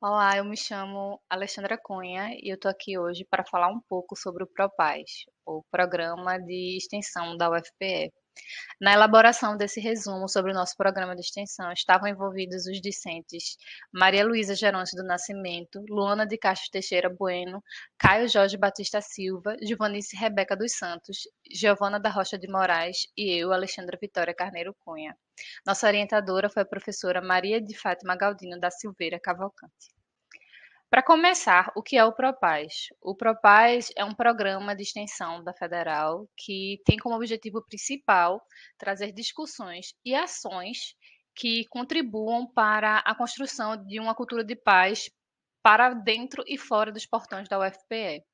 Olá, eu me chamo Alexandra Cunha e eu estou aqui hoje para falar um pouco sobre o ProPaz, o Programa de Extensão da UFPE. Na elaboração desse resumo sobre o nosso programa de extensão estavam envolvidos os discentes Maria Luísa Geronte do Nascimento, Luana de Castro Teixeira Bueno, Caio Jorge Batista Silva, Giovanice Rebeca dos Santos, Giovana da Rocha de Moraes e eu, Alexandra Vitória Carneiro Cunha. Nossa orientadora foi a professora Maria de Fátima Galdino da Silveira Cavalcante. Para começar, o que é o ProPaz? O ProPaz é um programa de extensão da Federal que tem como objetivo principal trazer discussões e ações que contribuam para a construção de uma cultura de paz para dentro e fora dos portões da UFPE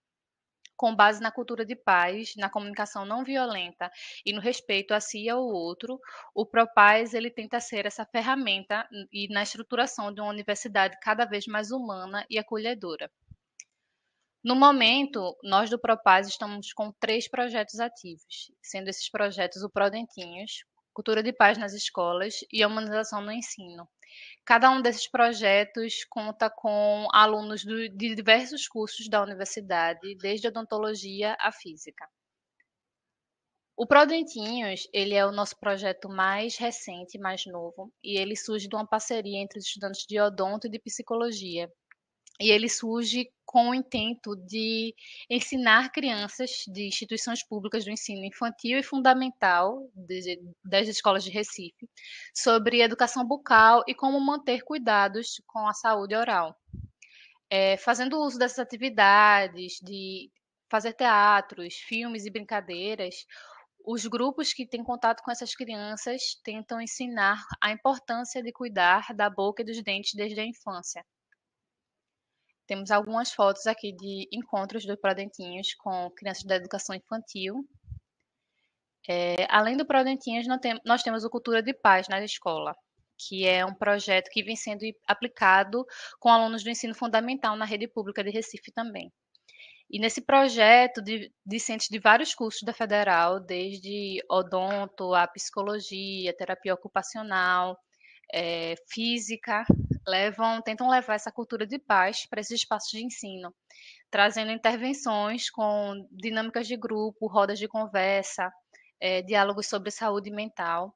com base na cultura de paz, na comunicação não violenta e no respeito a si e ao outro, o ProPaz ele tenta ser essa ferramenta e na estruturação de uma universidade cada vez mais humana e acolhedora. No momento, nós do ProPaz estamos com três projetos ativos, sendo esses projetos o Prodentinhos, Cultura de Paz nas Escolas e a Humanização no Ensino, Cada um desses projetos conta com alunos do, de diversos cursos da universidade, desde odontologia à física. O Prodentinhos, ele é o nosso projeto mais recente, mais novo, e ele surge de uma parceria entre os estudantes de odonto e de psicologia, e ele surge com o intento de ensinar crianças de instituições públicas do ensino infantil e fundamental de, das escolas de Recife sobre educação bucal e como manter cuidados com a saúde oral. É, fazendo uso dessas atividades, de fazer teatros, filmes e brincadeiras, os grupos que têm contato com essas crianças tentam ensinar a importância de cuidar da boca e dos dentes desde a infância, temos algumas fotos aqui de encontros do Prodentinhos com crianças da educação infantil. É, além do Prodentinhos, nós temos o Cultura de Paz na escola, que é um projeto que vem sendo aplicado com alunos do ensino fundamental na rede pública de Recife também. E nesse projeto, de discentes de vários cursos da Federal, desde odonto, a psicologia, terapia ocupacional, é, física, levam, tentam levar essa cultura de paz para esses espaços de ensino, trazendo intervenções com dinâmicas de grupo, rodas de conversa, é, diálogos sobre saúde mental.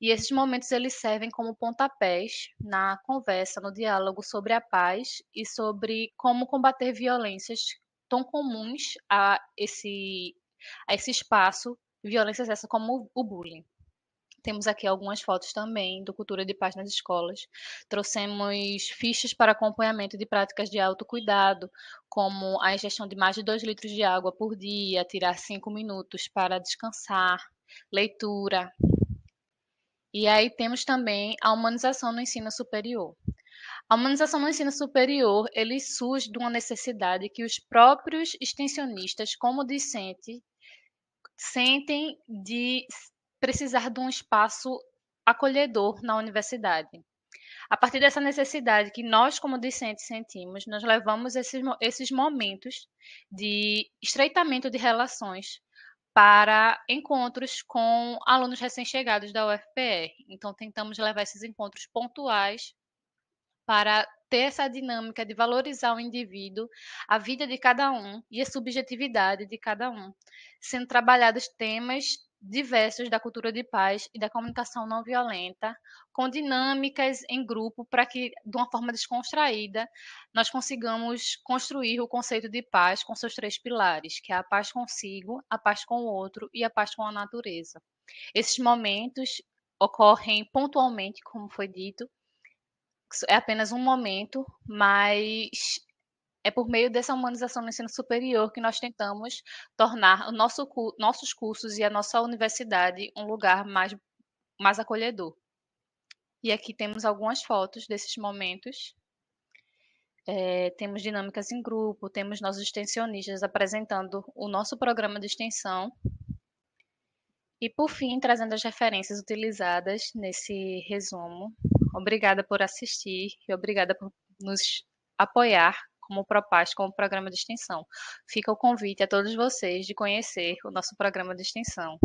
E esses momentos eles servem como pontapés na conversa, no diálogo sobre a paz e sobre como combater violências tão comuns a esse, a esse espaço, violências essas como o bullying. Temos aqui algumas fotos também do Cultura de Paz nas escolas. Trouxemos fichas para acompanhamento de práticas de autocuidado, como a ingestão de mais de 2 litros de água por dia, tirar 5 minutos para descansar, leitura. E aí temos também a humanização no ensino superior. A humanização no ensino superior, ele surge de uma necessidade que os próprios extensionistas, como discente, sentem de precisar de um espaço acolhedor na universidade. A partir dessa necessidade que nós, como discentes, sentimos, nós levamos esses, esses momentos de estreitamento de relações para encontros com alunos recém-chegados da UFPR. Então, tentamos levar esses encontros pontuais para ter essa dinâmica de valorizar o indivíduo, a vida de cada um e a subjetividade de cada um, sendo trabalhados temas diversos da cultura de paz e da comunicação não violenta, com dinâmicas em grupo para que, de uma forma descontraída, nós consigamos construir o conceito de paz com seus três pilares, que é a paz consigo, a paz com o outro e a paz com a natureza. Esses momentos ocorrem pontualmente, como foi dito, é apenas um momento, mas é por meio dessa humanização no ensino superior que nós tentamos tornar nosso, nossos cursos e a nossa universidade um lugar mais, mais acolhedor. E aqui temos algumas fotos desses momentos. É, temos dinâmicas em grupo, temos nossos extensionistas apresentando o nosso programa de extensão. E, por fim, trazendo as referências utilizadas nesse resumo. Obrigada por assistir e obrigada por nos apoiar como propaz com o programa de extensão. Fica o convite a todos vocês de conhecer o nosso programa de extensão.